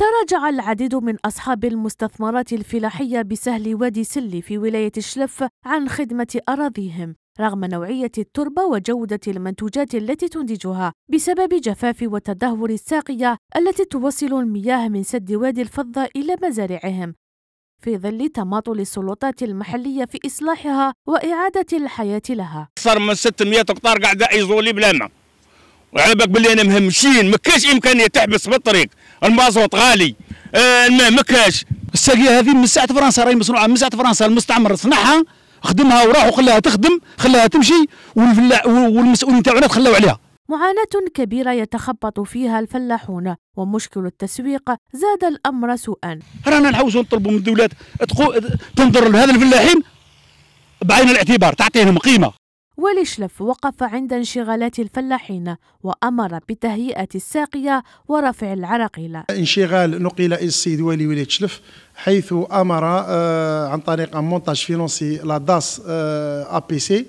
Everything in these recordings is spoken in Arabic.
تراجع العديد من أصحاب المستثمرات الفلاحية بسهل وادي سلي في ولاية الشلف عن خدمة أراضيهم رغم نوعية التربة وجودة المنتوجات التي تنتجها بسبب جفاف وتدهور الساقية التي توصل المياه من سد وادي الفضة إلى مزارعهم في ظل تماطل السلطات المحلية في إصلاحها وإعادة الحياة لها أكثر من 600 هكتار قاعدة إيزولي بلا ما وعلى بالك باللي انا مهمشين ما كاش امكانيه تحبس بالطريق المازوت غالي الماء آه، ما كاش الساقيه هذه من ساعه فرنسا راهي مصنوعه من ساعه فرنسا المستعمر صنعها خدمها وراح وخلاها تخدم خلاها تمشي والمسؤولين تاعنا تخلاو عليها معاناة كبيرة يتخبط فيها الفلاحون ومشكل التسويق زاد الأمر سوءا رانا نحوسوا نطلبوا من الدولات تنظر لهذا الفلاحين بعين الاعتبار تعطيهم قيمة وليشلف وقف عند انشغالات الفلاحين وأمر بتهيئة الساقية ورفع العراقيل انشغال نقل السيد والي ولاية شلف حيث أمر آه، عن طريق مونتاج فينونسي لا داس أبي سي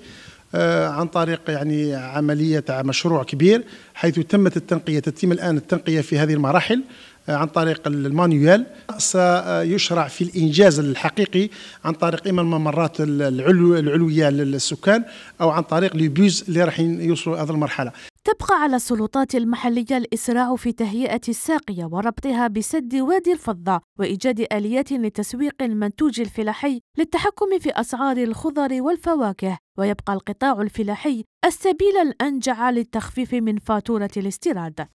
آه، عن طريق يعني عملية مشروع كبير حيث تمت التنقية تتم الآن التنقية في هذه المراحل آه، عن طريق المانيوال سيشرع في الإنجاز الحقيقي عن طريق إما الممرات العلو العلوية للسكان أو عن طريق لبيوز اللي راح يوصلوا هذه المرحلة تبقى على السلطات المحلية الإسراع في تهيئة الساقية وربطها بسد وادي الفضة وإيجاد آليات لتسويق المنتوج الفلاحي للتحكم في أسعار الخضر والفواكه ويبقى القطاع الفلاحي السبيل الأنجع للتخفيف من فاتورة الاستيراد